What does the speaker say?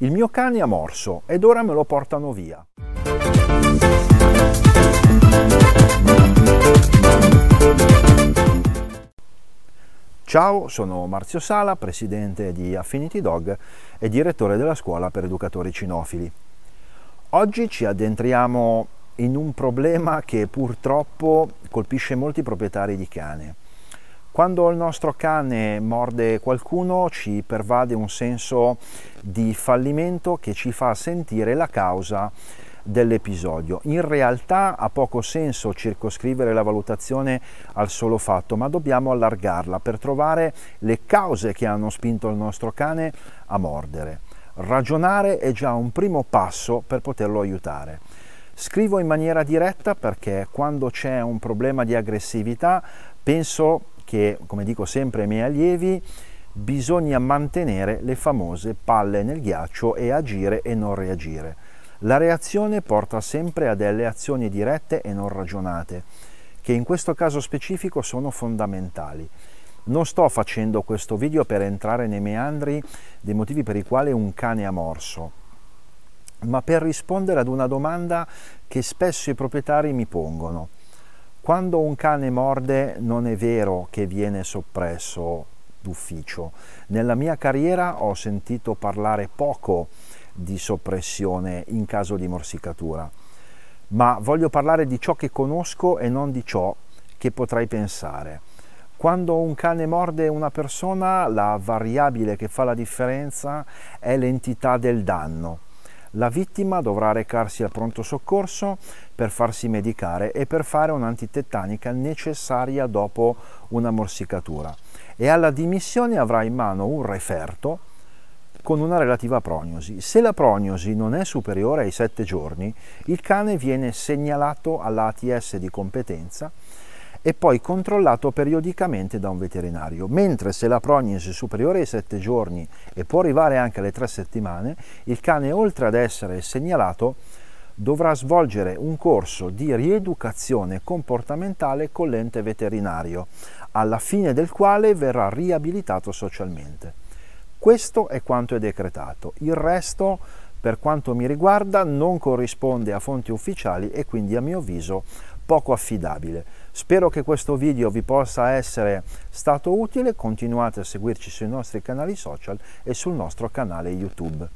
Il mio cane ha morso ed ora me lo portano via. Ciao, sono Marzio Sala, presidente di Affinity Dog e direttore della scuola per educatori cinofili. Oggi ci addentriamo in un problema che purtroppo colpisce molti proprietari di cane quando il nostro cane morde qualcuno ci pervade un senso di fallimento che ci fa sentire la causa dell'episodio. In realtà ha poco senso circoscrivere la valutazione al solo fatto, ma dobbiamo allargarla per trovare le cause che hanno spinto il nostro cane a mordere. Ragionare è già un primo passo per poterlo aiutare. Scrivo in maniera diretta perché quando c'è un problema di aggressività penso che, come dico sempre ai miei allievi, bisogna mantenere le famose palle nel ghiaccio e agire e non reagire. La reazione porta sempre a delle azioni dirette e non ragionate, che in questo caso specifico sono fondamentali. Non sto facendo questo video per entrare nei meandri dei motivi per i quali un cane ha morso, ma per rispondere ad una domanda che spesso i proprietari mi pongono. Quando un cane morde non è vero che viene soppresso d'ufficio. Nella mia carriera ho sentito parlare poco di soppressione in caso di morsicatura, ma voglio parlare di ciò che conosco e non di ciò che potrei pensare. Quando un cane morde una persona, la variabile che fa la differenza è l'entità del danno la vittima dovrà recarsi al pronto soccorso per farsi medicare e per fare un'antitetanica necessaria dopo una morsicatura e alla dimissione avrà in mano un referto con una relativa prognosi. Se la prognosi non è superiore ai 7 giorni, il cane viene segnalato all'ATS di competenza e poi controllato periodicamente da un veterinario, mentre se la prognosi è superiore ai 7 giorni e può arrivare anche alle 3 settimane, il cane oltre ad essere segnalato dovrà svolgere un corso di rieducazione comportamentale con l'ente veterinario, alla fine del quale verrà riabilitato socialmente. Questo è quanto è decretato, il resto per quanto mi riguarda non corrisponde a fonti ufficiali e quindi a mio avviso poco affidabile. Spero che questo video vi possa essere stato utile, continuate a seguirci sui nostri canali social e sul nostro canale YouTube.